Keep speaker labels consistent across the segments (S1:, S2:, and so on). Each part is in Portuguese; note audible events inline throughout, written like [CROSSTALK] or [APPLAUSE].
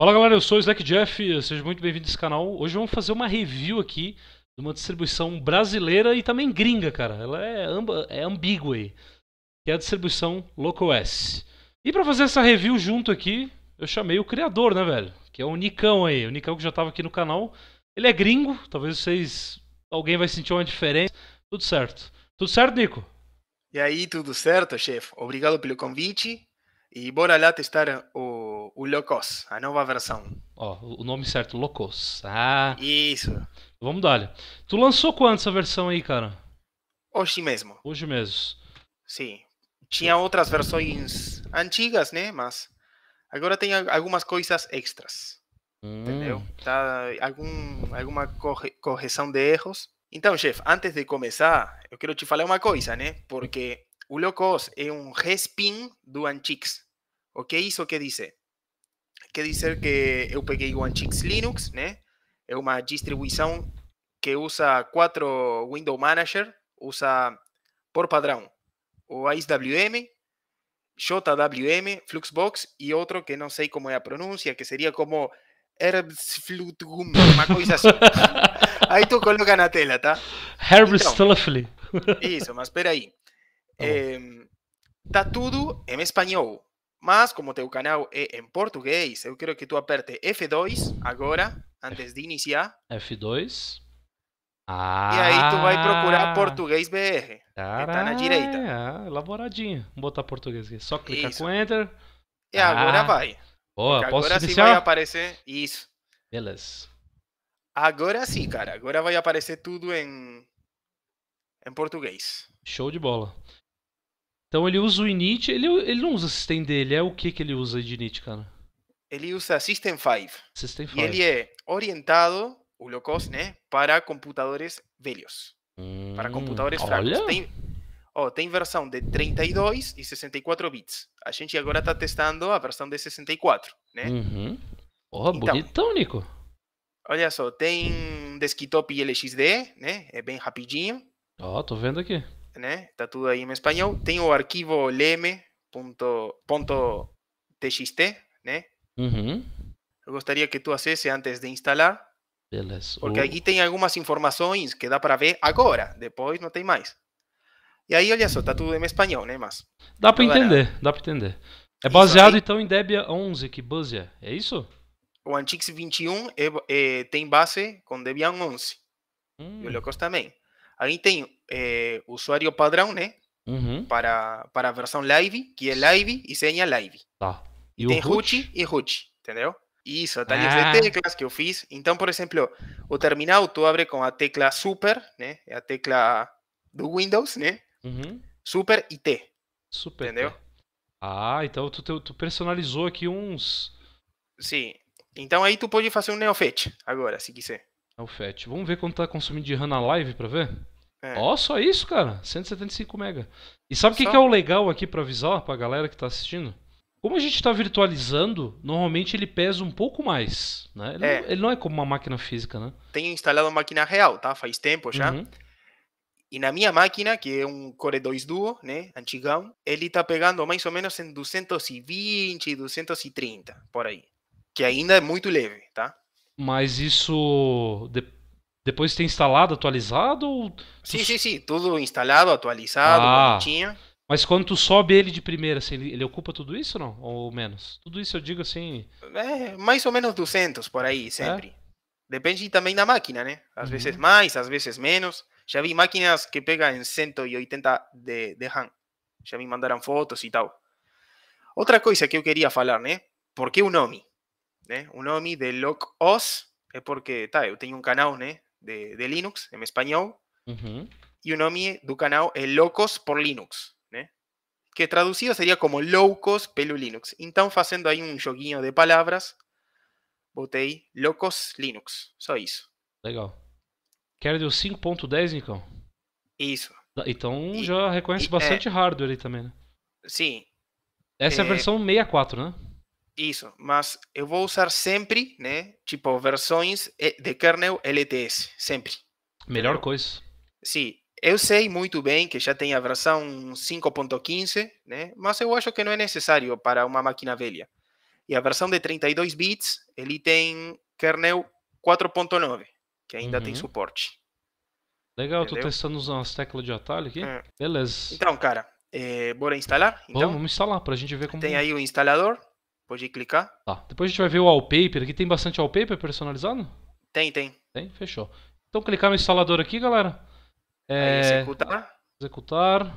S1: Fala galera, eu sou o Slack Jeff, seja muito bem-vindo a esse canal. Hoje vamos fazer uma review aqui de uma distribuição brasileira e também gringa, cara. Ela é, amb, é ambígua aí, que é a distribuição LocOS. E para fazer essa review junto aqui, eu chamei o criador, né, velho? Que é o Nicão aí, o Nicão que já estava aqui no canal. Ele é gringo, talvez vocês... alguém vai sentir uma diferença. Tudo certo. Tudo certo, Nico?
S2: E aí, tudo certo, chefe? Obrigado pelo convite. E bora lá testar o, o Locos, a nova versão.
S1: Ó, o nome certo, Locos. Ah. Isso. Vamos dar. Tu lançou quando essa versão aí, cara?
S2: Hoje mesmo. Hoje mesmo. Sim. Tinha outras versões antigas, né? Mas agora tem algumas coisas extras. Hum. Entendeu? Tá algum, alguma corre, correção de erros. Então, chefe, antes de começar, eu quero te falar uma coisa, né? Porque Eh, o locos un G-Spin de Anchix. O que hizo? que dice? Que que eu peguei o Linux, né? É uma distribuição que usa cuatro Window Manager, usa por padrão o iwm, JWM, Fluxbox y otro que no sé cómo é pronuncia, que sería como Herbstflutgum, una cosa así, [LAUGHS] ahí tu coloca la tela, tá? Herbstflutgum. Então, mas espera ahí Está eh, tudo em espanhol, mas como teu canal é em português, eu quero que tu aperte F2 agora, antes de iniciar.
S1: F2. Ah, e aí tu vai procurar ah! português
S2: BR. Carai, tá na direita.
S1: Ah, elaboradinho. Vou botar português aqui. Só clicar Isso. com Enter. E ah, agora vai. Boa, posso agora iniciar? sim vai
S2: aparecer. Isso. Beleza. Agora sim, cara. Agora vai aparecer tudo em, em português.
S1: Show de bola. Então ele usa o init, ele, ele não usa system dele, é o que que ele usa de init, cara?
S2: Ele usa System 5. System 5. E ele é orientado, o low cost, né, para computadores velhos. Hum, para computadores hum, olha. fracos. Tem, oh, tem versão de 32 e 64 bits. A gente agora está testando a versão de 64, né? Uhum.
S1: Oh, então, bonitão, Nico.
S2: Olha só, tem desktop LXD, né? É bem rapidinho.
S1: Ó, oh, tô vendo aqui
S2: né? Está tudo aí em espanhol. Tem o arquivo leme.txt, né? Uhum. Eu gostaria que tu acesse antes de instalar.
S1: Beleza. Porque uh. aqui
S2: tem algumas informações que ¿eh? dá para ver agora, depois não tem mais. E aí, olha só, está tudo em espanhol, né? Mas. Dá para entender,
S1: dá para entender. É baseado então em Debian 11, que Buzzia,
S2: é isso? O Antix 21 é, é, tem base com Debian 11. Hum. E o hum. Locos também. Aí tem é, eh, usuário padrão, né? Uhum. Para, para a versão live, que é live e senha live.
S1: Tá. E, tem root
S2: e root, entendeu? Isso, atalhos tá ah. de teclas que eu fiz. Então, por exemplo, o terminal tu abre com a tecla super, né? É a tecla do Windows, né? Uhum. Super e T. Super. Entendeu?
S1: Ah, então tu, tu personalizou aqui uns.
S2: Sim. Então aí tu pode fazer um neofetch agora, se quiser.
S1: É o FAT. Vamos ver quanto tá consumindo de RAM na live pra ver? É. Ó, só isso, cara. 175 mega. E sabe o só... que, que é o legal aqui pra avisar pra galera que tá assistindo? Como a gente está virtualizando, normalmente ele pesa um pouco mais, né? Ele, é. não, ele, não, é como uma máquina física, né?
S2: Tenho instalado uma máquina real, tá? Faz tempo já. Uhum. E na minha máquina, que é um Core 2 Duo, né? Antigão, ele está pegando mais ou menos em 220, 230, por aí. Que ainda é muito leve, tá?
S1: Mas isso de, depois tem instalado, atualizado? Ou tu...
S2: Sim, sim, sim. Tudo instalado, atualizado, ah, bonitinho.
S1: Mas quando tu sobe ele de primeira, assim, ele, ele ocupa tudo isso ou não? Ou menos? Tudo isso eu digo assim.
S2: É, mais ou menos 200 por aí, é? sempre. É? Depende também da máquina, né? Às uhum. vezes mais, às vezes menos. Já vi máquinas que pegam em 180 de, de RAM. Já me mandaram fotos e tal. Outra coisa que eu queria falar, né? Por que o nome? né? O nome de locos é porque, tá, eu tenho um canal, né, de, de Linux em espanhol. Uhum. E o nome do canal é Locos por Linux, né? Que traduzido seria como Loucos pelo Linux. Então, fazendo aí um joguinho de palavras, botei Locos Linux. Só isso. Legal.
S1: Quer deu 5.10, Nicão? Isso. Então e, já reconhece e, é. bastante é, hardware aí também, né?
S2: Sim. Essa é, é a versão
S1: 64, né?
S2: Isso, mas eu vou usar sempre, né? Tipo, versões eh, de kernel LTS, sempre. Melhor coisa. Sim, eu sei muito bem que já tem a versão 5.15, né? Mas eu acho que não é necessário para uma máquina velha. E a versão de 32 bits, ele tem kernel 4.9, que ainda uhum. tem suporte.
S1: Legal, Entendeu? tô testando umas teclas de atalho aqui. É. Beleza.
S2: Então, cara, é, bora instalar? Então,
S1: vamos instalar para a gente ver como... Tem é. aí
S2: o instalador, Pode clicar?
S1: Tá. Depois a gente vai ver o wallpaper. Aqui tem bastante wallpaper personalizado?
S2: Tem, tem. Tem? Fechou.
S1: Então clicar no instalador aqui, galera. É... executar. Executar.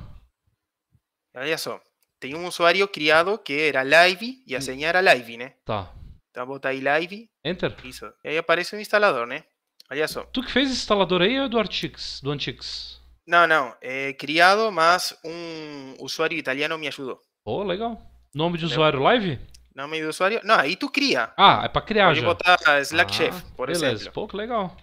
S2: Olha só. Tem um usuário criado que era live e a hum. senha era live, né? Tá. Então bota aí live.
S1: Enter. Isso.
S2: E aí aparece o um instalador, né? Olha só. Tu
S1: que fez esse instalador aí ou é do Artix? Do Antix?
S2: Não, não. É criado, mas um usuário italiano me ajudou. Oh, legal.
S1: Nome de usuário é. live?
S2: Nome é do usuário. Não, aí tu cria.
S1: Ah, é pra criar Pode já. botar Slack ah, Chef, por beleza. exemplo.
S2: Pô, que legal.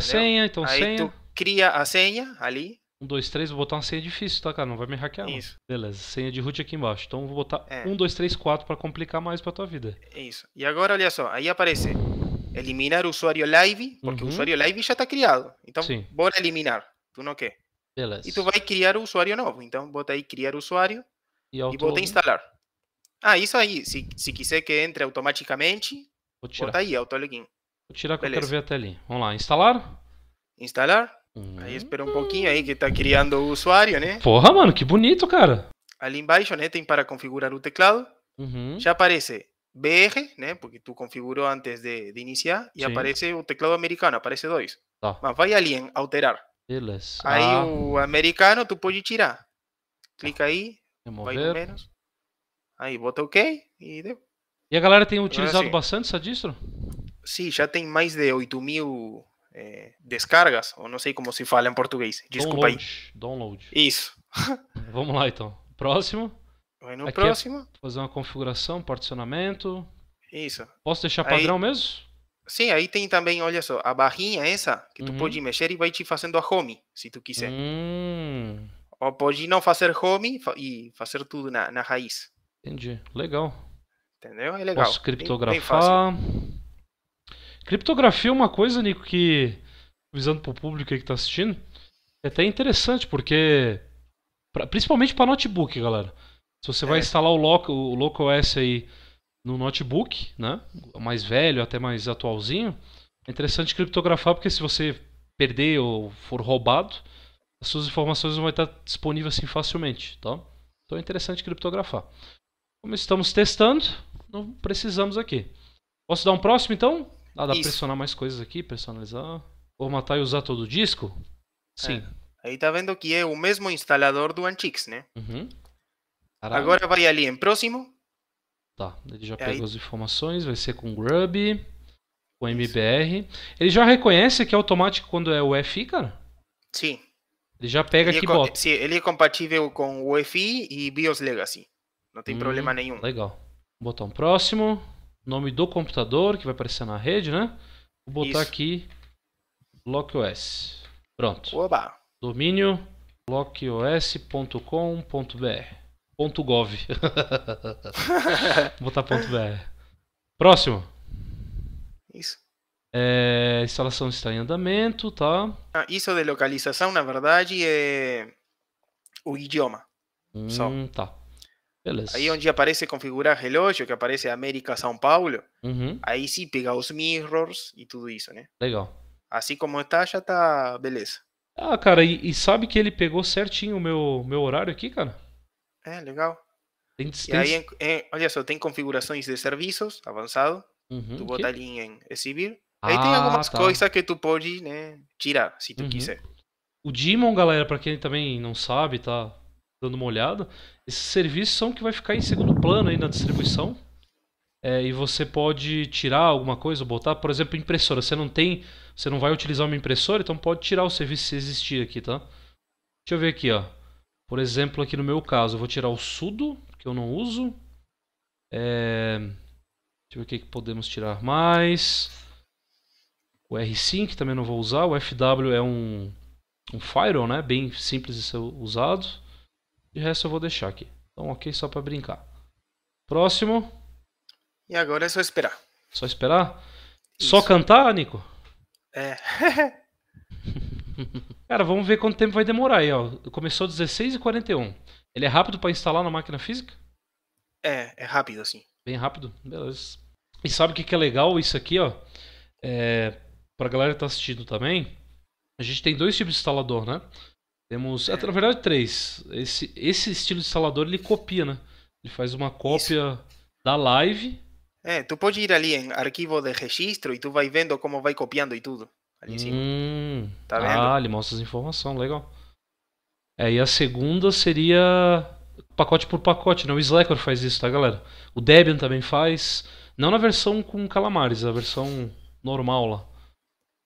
S1: senha, então aí senha. tu
S2: cria a senha ali.
S1: Um, dois, três, vou botar uma senha difícil, tá, cara? Não vai me hackear. Isso. Não. Beleza, senha de root aqui embaixo. Então vou botar é. um, dois, três, quatro pra complicar mais pra tua vida.
S2: Isso. E agora, olha só, aí aparece eliminar o usuário live, porque uhum. o usuário live já tá criado. Então, Sim. bora eliminar. Tu não quer. Beleza. E tu vai criar o usuário novo. Então, bota aí criar usuário e, auto... e bota instalar. Ah, isso aí. Se, se quiser que entre automaticamente, Vou tirar. bota aí, autologin. Vou tirar que Beleza. eu quero ver até ali. Vamos lá, instalar? Instalar. Hum. Aí espera um pouquinho aí que tá criando o usuário, né?
S1: Porra, mano, que bonito, cara.
S2: Ali embaixo, né, tem para configurar o teclado. Uhum. Já aparece BR, né, porque tu configurou antes de, de iniciar. E Sim. aparece o teclado americano, aparece dois. Tá. Mas vai ali em alterar. Beleza.
S1: Aí ah. o
S2: americano tu pode tirar. Clica aí, Remover. vai menos. Aí bota OK e deu.
S1: E a galera tem utilizado assim, bastante essa distro?
S2: Sim, já tem mais de 8 mil é, descargas, ou não sei como se fala em português. Desculpa download, aí. Download. Isso. [LAUGHS]
S1: Vamos lá então. Próximo.
S2: Vai no Aqui é próximo.
S1: É fazer uma configuração, particionamento. Isso. Posso deixar padrão aí... mesmo?
S2: Sim, aí tem também, olha só, a barrinha essa, que tu pode uhum. mexer e vai te fazendo a home, se tu quiser.
S1: Hum.
S2: Ou pode não fazer home e fazer tudo na, na raiz. Entendi. Legal. Entendeu? É legal. Posso criptografar.
S1: Bem, bem Criptografia é uma coisa, Nico, que visando para o público que está assistindo, é até interessante, porque pra, principalmente para notebook, galera. Se você é. vai instalar o, Loco, o OS aí no notebook, né, mais velho, até mais atualzinho, é interessante criptografar, porque se você perder ou for roubado, as suas informações não vão estar disponíveis assim facilmente, tá? Então é interessante criptografar. Como estamos testando, não precisamos aqui. Posso dar um próximo então? dá pra pressionar mais coisas aqui, personalizar. Formatar e usar todo o disco?
S2: É. Sim. É. Aí tá vendo que é o mesmo instalador do Antix, né? Uhum. Agora vai ali em próximo.
S1: Tá, ele já pegou as informações, vai ser com Grub, com MBR. Isso. Ele já reconhece que é automático quando é UFI, cara? Sim. Ele já pega aqui e é bota.
S2: Sim, ele é compatível com UFI e BIOS Legacy. Não tem hum, problema uhum, nenhum. Legal.
S1: Botão próximo, nome do computador que vai aparecer na rede, né? Vou botar Isso. aqui LockOS.
S2: Pronto. Oba.
S1: Domínio lockos.com.br. [LAUGHS] Botar Vou .br. Próximo. Isso. É, instalação está em andamento, tá?
S2: Ah, isso de localização, na verdade, é o idioma.
S1: Hum, Só. Tá. Beleza. onde
S2: donde aparece configurar relógio, que aparece América São Paulo, uhum. aí sim pegar os mirrors e tudo isso, né? Legal. Assim como está, já tá beleza.
S1: Ah, cara, e, e, sabe que ele pegou certinho o meu, meu horário aqui, cara?
S2: É, legal. Tem, tem... Aí, em, em, eh, olha só, tem configurações de serviços avançado. Uhum, tu bota ali em exibir. Ah, aí tem algumas tá. coisas que tu pode né, tirar, se tu uhum. quiser.
S1: O Demon, galera, pra quem também não sabe, tá? dando uma olhada, esses serviços são que vai ficar em segundo plano aí na distribuição. É, e você pode tirar alguma coisa, botar, por exemplo, impressora. Você não tem, você não vai utilizar uma impressora, então pode tirar o serviço se existir aqui, tá? Deixa eu ver aqui, ó. Por exemplo, aqui no meu caso, eu vou tirar o sudo, que eu não uso. É... Deixa eu ver o que podemos tirar mais. O R5 também não vou usar. O FW é um, um firewall, né? Bem simples de ser usado. De resto eu vou deixar aqui. Então ok, só para brincar. Próximo.
S2: E agora é só esperar.
S1: Só esperar? Isso. Só cantar, Nico? É. [LAUGHS] Cara, vamos ver quanto tempo vai demorar aí, ó. Começou 16h41. Ele é rápido para instalar na máquina física?
S2: É, é rápido assim.
S1: Bem rápido? Beleza. E sabe o que, que é legal isso aqui, ó? É, pra galera que tá assistindo também, a gente tem dois tipos de instalador, né? Temos, é. na verdade, três. Esse, esse estilo de instalador ele copia, né? Ele faz uma cópia Isso. da live.
S2: É, tu pode ir ali em arquivo de registro e tu vai vendo como vai copiando e tudo.
S1: Ali em cima. Hum. Tá vendo? Ah, ele mostra as informações, legal. É, e a segunda seria pacote por pacote, né? O Slacker faz isso, tá, galera? O Debian também faz. Não na versão com calamares, a versão normal lá.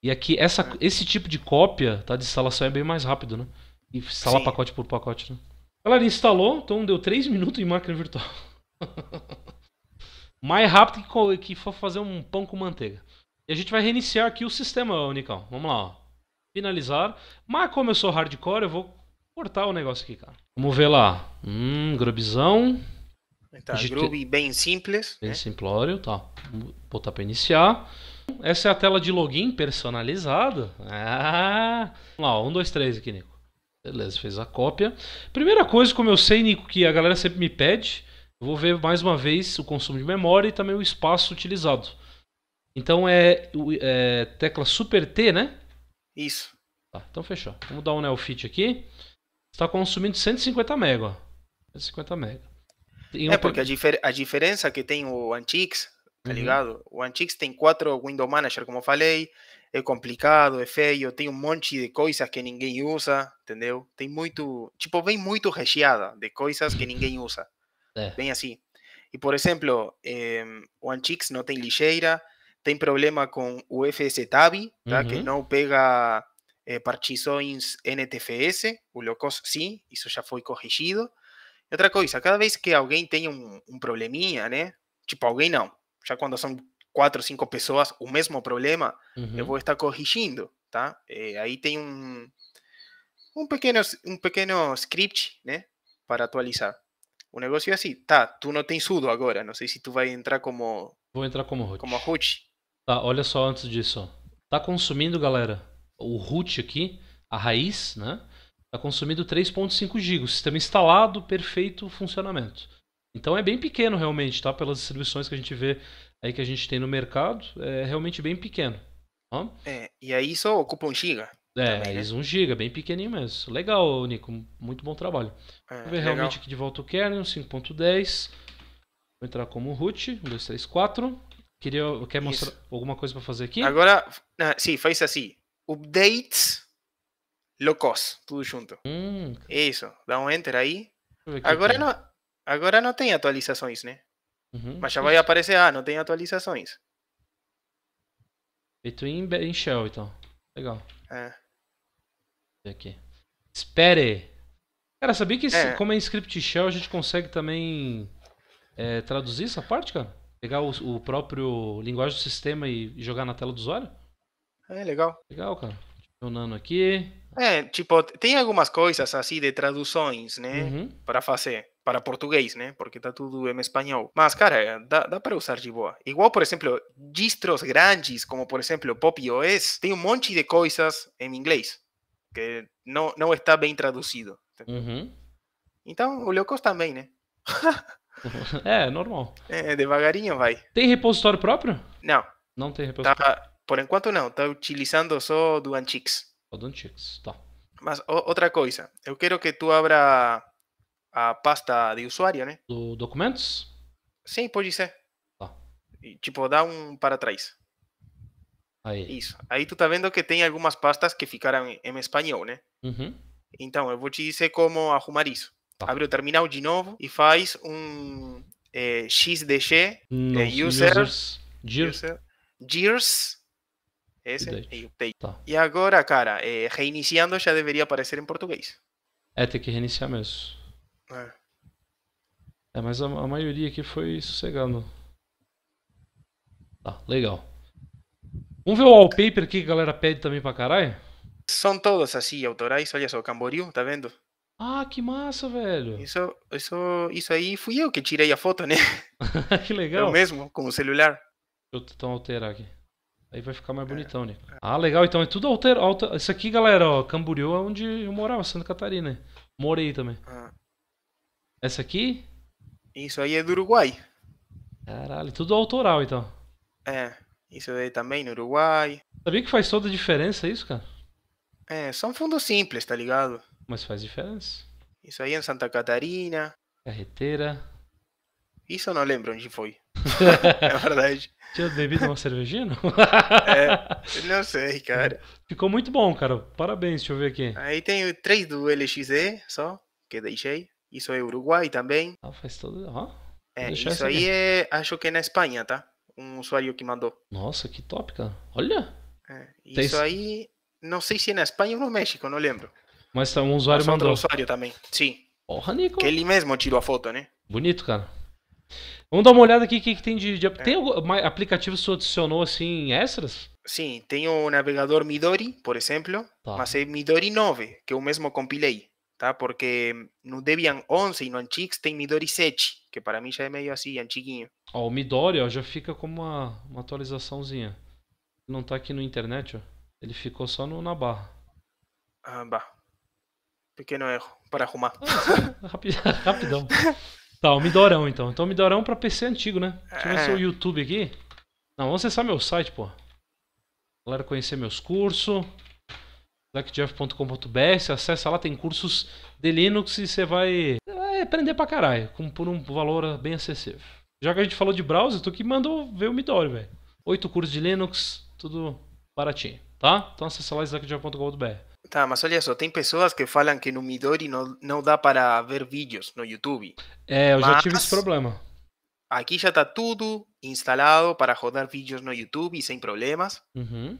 S1: E aqui, essa, esse tipo de cópia tá, de instalação é bem mais rápido, né? E instalar Sim. pacote por pacote, né? Galera, instalou, então deu 3 minutos em máquina virtual. [LAUGHS] Mais rápido que, que for fazer um pão com manteiga. E a gente vai reiniciar aqui o sistema, Nicão. Vamos lá, ó. Finalizar. Mas como eu sou hardcore, eu vou cortar o negócio aqui, cara. Vamos ver lá. Hum, grubizão.
S2: Tá, gente... grub bem simples. Bem né?
S1: simplório, tá. Vou botar pra iniciar. Essa é a tela de login personalizada. Ah. Vamos lá, ó. um, dois, três aqui, Nico. Beleza, fez a cópia. Primeira coisa, como eu sei, Nico, que a galera sempre me pede, eu vou ver mais uma vez o consumo de memória e também o espaço utilizado. Então é, é tecla Super T, né? Isso. Tá, então fechou. Vamos dar um Neofit aqui. Está consumindo 150 mega. 150
S2: mega. Um é porque a, difer a, diferença que tem o Antix, tá uhum. ligado? O Antix tem quatro Window Manager, como eu falei é complicado, é feio, tem um monte de coisas que ninguém usa, entendeu? Tem muito, tipo, vem muito recheada de coisas que ninguém usa. É. Bem assim. E, por exemplo, eh, o Antix não tem lixeira, tem problema com o FS Tabi, tá? Uhum. que não pega eh, partições NTFS, o Locos sim, isso já foi corrigido. E outra coisa, cada vez que alguém tem um, um probleminha, né? Tipo, alguém não, já quando são quatro ou cinco pessoas o mesmo problema, uhum. eu vou estar corrigindo, tá? É, eh, aí tem um, um, pequeno, um pequeno script, né? Para atualizar. O negócio é assim, tá, tu não tem sudo agora, não sei se tu vai entrar como...
S1: Vou entrar como root.
S2: Como root.
S1: Tá, olha só antes disso, Tá consumindo, galera, o root aqui, a raiz, né? Tá consumindo 3.5 GB, sistema instalado, perfeito funcionamento. Então é bem pequeno realmente, tá? Pelas distribuições que a gente vê aí que a gente tem no mercado é realmente bem pequeno. Ó.
S2: É, e aí só ocupa um giga. É, isso eles né? um
S1: giga, bem pequenininho mesmo. Legal, Nico, muito bom trabalho. É, Vou ver legal. realmente aqui de volta o kernel, 5.10. Vou entrar como root, 1, 2, 3, 4. Queria, quer mostrar isso. alguma coisa para fazer aqui?
S2: Agora, ah, sim, faz assim. updates locos, tudo junto. Hum. Isso, dá um enter aí. Agora não, agora não tem atualizações, né? Uhum, Mas já vai aparecer, ah, não tem atualizações.
S1: Feito em, Shell, então. Legal. É. Aqui. Espere! Cara, sabia que é. como é em script shell a gente consegue também é, traduzir essa parte, cara? Pegar o, o, próprio linguagem do sistema e jogar na tela do usuário? É, legal. Legal, cara. Funcionando aqui.
S2: É, tipo, tem algumas coisas assim de traduções, né? Uhum. Para fazer para português, né? Porque tá tudo em espanhol. Mas, cara, dá, dá para usar de boa. Igual, por exemplo, distros grandes, como por exemplo Pop OS, tem um monte de coisas em inglês que não, não está bem traduzido. Uhum. Então, o Leocos também, né? ¿eh? [LAUGHS] é, normal. É, devagarinho vai. Tem repositório próprio? Não. Não tem repositório. Tá, por enquanto não, tá utilizando só do Anchix. Só oh, do Anchix, tá. Mas outra coisa, eu quero que tu abra a pasta de usuário, né?
S1: Do documentos?
S2: Sim, pode ser. Tá. E, tipo, dá um para trás. Aí. Isso. Aí tu tá vendo que tem algumas pastas que ficaram em espanhol, né? Uhum. Então, eu vou te dizer como arrumar isso. Tá. Abre o terminal de novo e faz um é, eh, xdg Nos é, users, users, gears, esse update. e update. Tá. E agora, cara, é, reiniciando já deveria aparecer em português.
S1: É, tem que reiniciar mesmo. É. É, mas a, a maioria aqui foi sossegando. Tá, legal.
S2: Vamos ver o wallpaper que a galera pede também pra caralho? São todos assim, autorais. Olha só, Camboriú, tá vendo? Ah, que massa, velho. Isso, isso, isso aí fui eu que tirei a foto, né? [LAUGHS] que legal. Eu mesmo, com o celular. Deixa eu então alterar aqui. Aí vai ficar mais é. bonitão, né?
S1: Ah, legal. Então é tudo alterado. alter... Isso aqui, galera, ó, Camboriú é onde eu morava, Santa Catarina. Né? Morei também. Ah. Essa aqui?
S2: Isso aí é do Uruguai.
S1: Caralho, tudo autoral então.
S2: É, isso aí também no Uruguai.
S1: Sabia que faz toda a diferença isso, cara?
S2: É, são fundos simples, tá ligado? Mas faz diferença. Isso aí é em Santa Catarina. Carreteira. Isso eu não lembro onde foi. [LAUGHS] [LAUGHS] é verdade.
S1: Tinha bebido uma cervejinha? Não? é, não sei, cara. [LAUGHS] Ficou muito bom, cara. Parabéns, deixa eu ver aqui.
S2: Aí tem três do LXE só, que deixei. Isso é Uruguai também. Ah, faz todo. É, isso aí é. Acho que é na Espanha, tá? Um usuário que mandou.
S1: Nossa, que top, cara. Olha!
S2: É, isso Tem... aí. Não sei se é na Espanha ou no eh, México, não lembro.
S1: Mas um usuário Mas mandou. Outro
S2: usuário também, sim. Porra, Nico. Que ele mesmo tirou a foto, né?
S1: Bonito, cara. Vamos dar uma olhada aqui o que, que, tem de. de... É. Tem algum aplicativo que você adicionou assim extras?
S2: Sim, tem o navegador Midori, por exemplo. Tá. Mas é Midori 9, que eu mesmo compilei. ¿tá? porque no Debian 11 e no Antix tem Midori 7, que para mim já é meio assim, antiguinho.
S1: Ó, o Midori ó, já fica como uma, uma atualizaçãozinha. Não tá aqui no internet, ó. Ele ficou só no, na barra.
S2: Ah, bah. Pequeno erro para arrumar. Ah, [LAUGHS] rapidão.
S1: tá, o Midorão então. Então, o Midorão é para PC antigo, né? Deixa eu ver se é. É o YouTube aqui. Não, vamos acessar meu site, pô. Galera conhecer meus cursos blackjeff.com.br, você acessa lá, tem cursos de Linux e você vai, vai aprender pra caralho, com, por um valor bem acessível. Já que a gente falou de browser, tu que mandou ver o Midori, velho. Oito cursos de Linux, tudo baratinho, tá? Então acessa lá, blackjeff.com.br.
S2: Tá, mas olha só, tem pessoas que falam que no Midori não, não dá para ver vídeos no YouTube. É,
S1: eu mas... já tive esse problema.
S2: Aqui já tá tudo instalado para rodar vídeos no YouTube sem problemas. Uhum.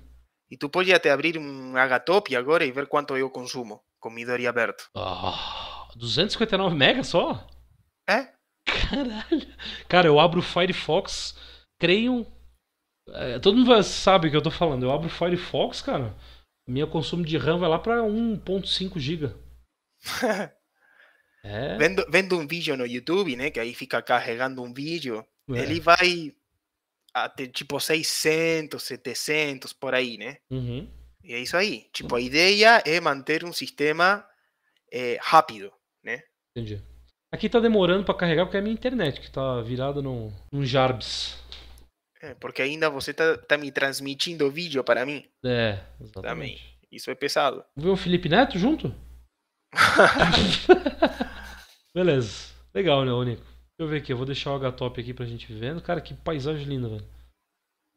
S2: Ah, e tu podia até abrir um Agatop agora e ver quanto eu consumo com Midori aberto.
S1: Oh, 259 mega só? É? Caralho. Cara, eu abro o Firefox, creio. É, todo mundo sabe o que eu tô falando. Eu abro o Firefox, cara. Meu consumo de RAM vai lá pra 1.5 GB. [LAUGHS]
S2: é. vendo, vendo um vídeo no YouTube, né? Que aí fica carregando um vídeo. É. Ele vai até tipo 600, 700 por aí, né? Uhum. E é isso aí. Tipo, a ideia é manter um sistema é, rápido, né?
S1: Entendi. Aqui tá demorando para carregar porque é a minha internet que tá virada num, num Jarbs.
S2: É, porque ainda você tá, tá me transmitindo vídeo para mim. É, exatamente. Também. Isso é pesado.
S1: Vamos ver o Felipe Neto junto? [LAUGHS] [LAUGHS] Beleza. Legal, né, Nico? deixa eu ver aqui, eu vou deixar o H-Top aqui pra gente vendo. Cara, que paisagem linda, velho.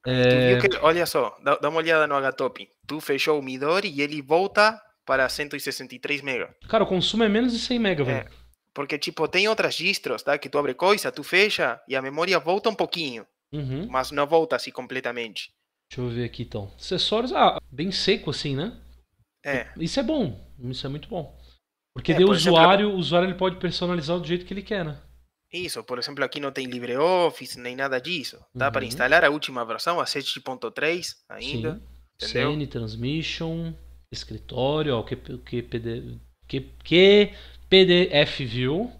S1: É... Que,
S2: olha só, dá, dá, uma olhada no H-Top. Tu fechou o Midori e ele volta para 163 mega.
S1: Cara, o consumo é menos de 100 mega, é. velho.
S2: Porque, tipo, tem outras distros, tá? Que tu abre coisa, tu fecha e a memória volta um pouquinho. Uhum. Mas não volta assim completamente.
S1: Deixa eu ver aqui, então. Acessórios, ah, bem seco assim, né? É. Isso é bom. Isso é muito bom. Porque é, o por usuário, exemplo... o usuário ele pode personalizar do jeito que ele quer, né?
S2: Isso, por exemplo, aqui não tem LibreOffice nem nada disso. Dá uhum. para instalar a última versão, a 7.3 ainda. Sim.
S1: Transmission, escritório, ó, que, que, que PDF View.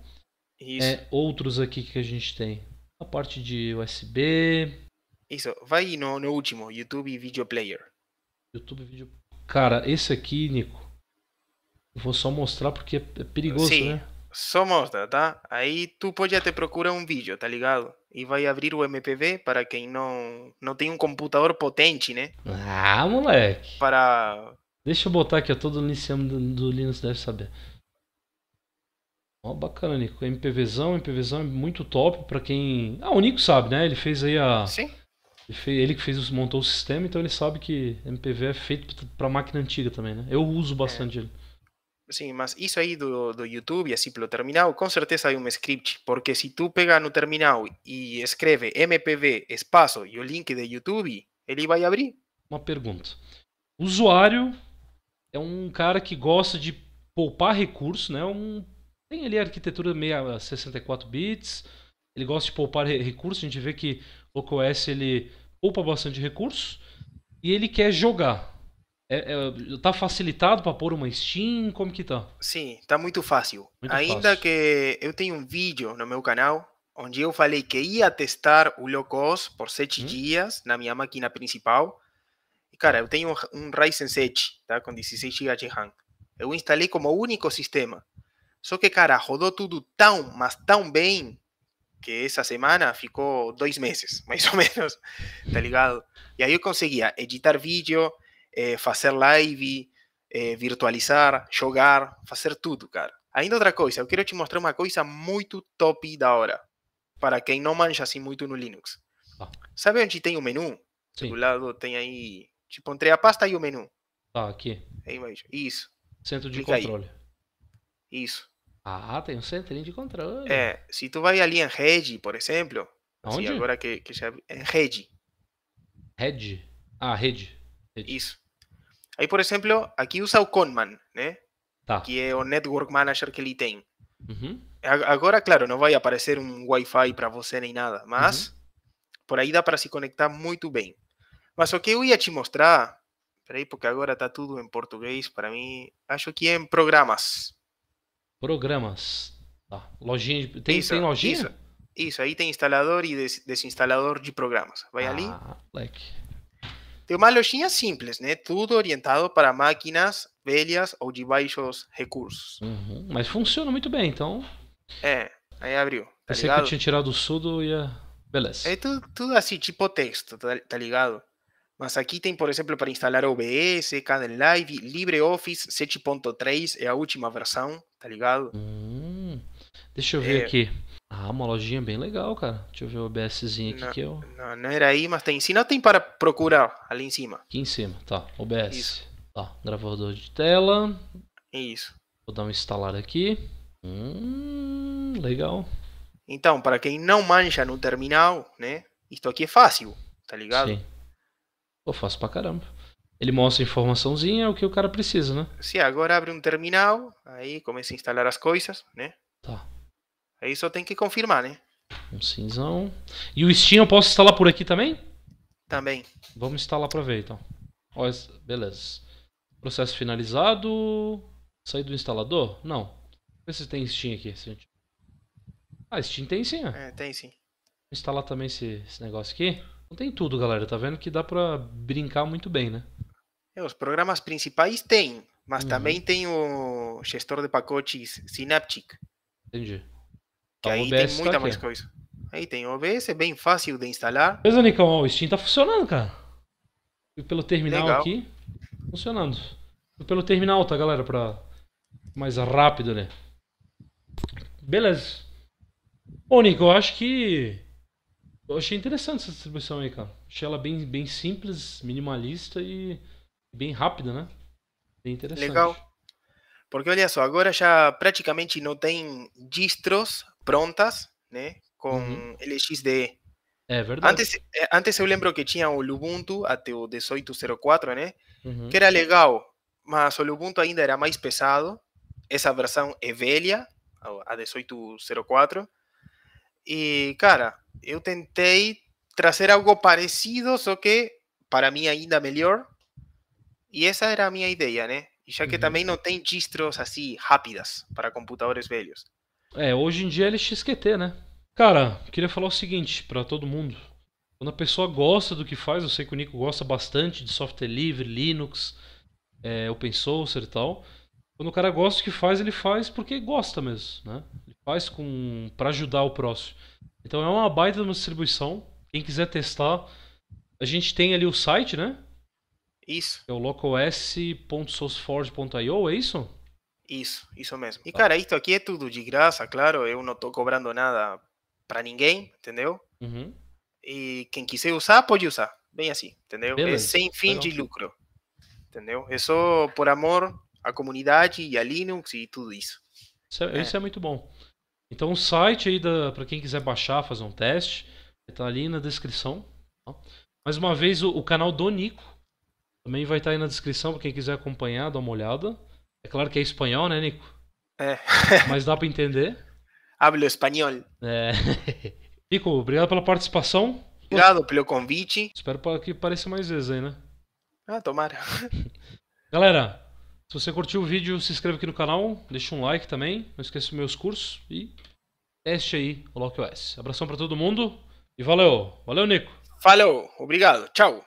S1: Isso. É, outros aqui que a gente tem. A parte de USB.
S2: Isso, vai no, no último, YouTube Video Player. YouTube Video.
S1: Cara, esse aqui, Nico, vou só mostrar porque é, é perigoso, Sim. né?
S2: só mostra, tá? Aí tu pode até procurar um vídeo, tá ligado? E vai abrir o MPV para quem não não tem um computador potente, né?
S1: Ah, moleque.
S2: Para
S1: Deixa eu botar aqui, ó, todo iniciando do, do Linux deve saber. Ó, bacana, Nico. MPVzão, MPVzão é muito top para quem. Ah, o Nico sabe, né? Ele fez aí a Sim. Ele, fez, ele que fez, montou o sistema, então ele sabe que MPV é feito para máquina antiga também, né? Eu uso bastante é. ele.
S2: Sí, mas isso aí do, do YouTube y así pelo terminado, con certeza hay un script, porque si tú pega no terminado e escreve MPV espaço e o link de YouTube, ele vai abrir.
S1: Uma pergunta. usuário
S2: é um cara
S1: que gosta de poupar recursos, né? Um tem ali a arquitetura 64 bits. Ele gosta de poupar recursos, a gente vê que o OS ele poupa bastante recursos e ele quer jogar. É, é, tá facilitado para pôr uma Steam? Como que tá?
S2: Sim, tá muito fácil. Muito Ainda fácil. que eu tenho um vídeo no meu canal onde eu falei que ia testar o low cost por sete hum. dias na minha máquina principal. E, cara, eu tenho um Ryzen 7, tá? Com 16 GB de RAM. Eu instalei como único sistema. Só que, cara, rodou tudo tão, mas tão bem que essa semana ficou dois meses, [LAUGHS] mais ou menos, tá ligado? E aí eu conseguia editar vídeo, é, eh, fazer live, é, virtualizar, jogar, fazer tudo, cara. Ainda outra coisa, eu quero te mostrar uma coisa muito top da hora, para quem não manja assim muito no Linux. Ah. Sabe onde tem o menu? Sim. Do lado tem aí, tipo, entre a pasta e o menu. Ah, aqui. É isso. Centro de Clica controle. Aí. Isso. Ah,
S1: tem um centrinho de controle.
S2: É, se tu vai ali em rede, por exemplo. Onde? Assim, agora que, que já... Em é Rede. Regi? Ah, rede. Isso. Aí, por exemplo, aqui usa o Conman, né? ¿eh? Tá. Que é o network manager que ele tem. Uhum. Agora, claro, não vai aparecer um Wi-Fi para você nem nada, mas uhum. por aí dá para se conectar ah, muito bem. Mas o que eu ia te mostrar, peraí, porque agora está tudo em português para mim, acho que é em programas.
S1: Programas. Tá. Lojinha, de... tem, isso, tem lojinha? Isso,
S2: isso, aí tem instalador e des desinstalador de programas. Vai ah, ali. Like de uma lojinha simples, né? Tudo orientado para máquinas velhas ou de baixos recursos.
S1: Uhum, mas funciona muito bem, então.
S2: É, aí abriu. Tá Pensei ligado? que eu tinha
S1: tirado o sudo e a. Beleza.
S2: É tudo, tudo assim, tipo texto, tá, tá ligado? Mas aqui tem, por exemplo, para instalar OBS, Canon Live, LibreOffice 7.3 é a última versão, tá ligado? Hum,
S1: deixa eu ver é, aqui. Ah, uma lojinha bem legal, cara. Deixa eu ver o OBSzinho aqui não, que eu.
S2: Não, não era aí, mas tem. Se não, tem para procurar ali em cima. Aqui
S1: em cima, tá. OBS. Isso. Tá, gravador de
S2: tela. Isso.
S1: Vou dar um instalar aqui. Hum, legal.
S2: Então, para quem não manja no terminal, né? Isto aqui é fácil, tá ligado? Sim.
S1: Pô, fácil pra caramba. Ele mostra a informaçãozinha, é o que o cara precisa, né?
S2: Sim, agora abre um terminal, aí começa a instalar as coisas, né? Tá. Aí só tem que confirmar, né?
S1: Um cinzão. E o Steam eu posso instalar por aqui também? Também. Vamos instalar pra ver então. beleza. Processo finalizado. Sair do instalador? Não. Vê se tem Steam aqui.
S2: Ah, Steam tem sim, ó. É, tem sim. Vou
S1: instalar também esse, esse negócio aqui. Não tem tudo, galera. Tá vendo que dá pra brincar muito bem, né?
S2: É, os programas principais tem, mas uhum. também tem o gestor de pacotes Synaptic.
S1: Entendi. Que tá, aí tem tá muita tá mais
S2: coisa. Aí tem o OBS, é bem fácil de instalar.
S1: Beleza, Nicão, o Steam tá funcionando, cara. E pelo terminal Legal. aqui, funcionando. E pelo terminal, tá, galera? Pra mais rápido, né? Beleza. Ô, Nico, eu acho que. Eu achei interessante essa distribuição aí, cara. Achei ela bem, bem simples, minimalista e bem rápida, né? Bem interessante. Legal.
S2: Porque olha só, agora já praticamente não tem distros prontas, né? Com uhum. LXDE.
S1: É verdade. Antes,
S2: eh, antes eu lembro que tinha o Ubuntu até o 1804, né? Uhum. Que era legal, mas o Ubuntu ainda era mais pesado. Essa versão é velha, a 1804. E, cara, eu tentei trazer algo parecido, só que para mim ainda melhor. E essa era a minha ideia, né? E já que uhum. também não tem distros assim rápidas para computadores velhos.
S1: É, hoje em dia é LXQT, né? Cara, queria falar o seguinte para todo mundo. Quando a pessoa gosta do que faz, eu sei que o Nico gosta bastante de software livre, Linux, é, open source e tal. Quando o cara gosta do que faz, ele faz porque gosta mesmo, né? Ele faz com para ajudar o próximo. Então é uma baita uma distribuição. Quem quiser testar, a gente tem ali o site, né? Isso. É o locals.sourceforge.io, é isso?
S2: Isso, isso mesmo. E cara, isto aqui é tudo de graça, claro. Eu não estou cobrando nada para ninguém, entendeu? Uhum. E quem quiser usar, pode usar. Bem assim, entendeu? É Beleza. É sem fim Legal. de lucro. Entendeu? É só por amor à comunidade e a Linux e tudo isso.
S1: Isso é, é. Isso é muito bom. Então o site aí para quem quiser baixar, fazer um teste, está ali na descrição. Tá? Mais uma vez o, o, canal do Nico também vai estar tá aí na descrição para quem quiser acompanhar, dar uma olhada. É claro que é espanhol, né, Nico? É. Mas dá para entender.
S2: [LAUGHS] Hablo espanhol. É.
S1: [LAUGHS] Nico, obrigado pela participação.
S2: Obrigado pelo convite. Espero que apareça
S1: mais vezes aí, né? Ah, tomara. [LAUGHS] Galera, se você curtiu o vídeo, se inscreve aqui no canal, deixa um like também, não esqueça meus cursos e teste aí o LockOS. Abração para todo mundo e valeu. Valeu, Nico.
S2: Falou, obrigado, tchau.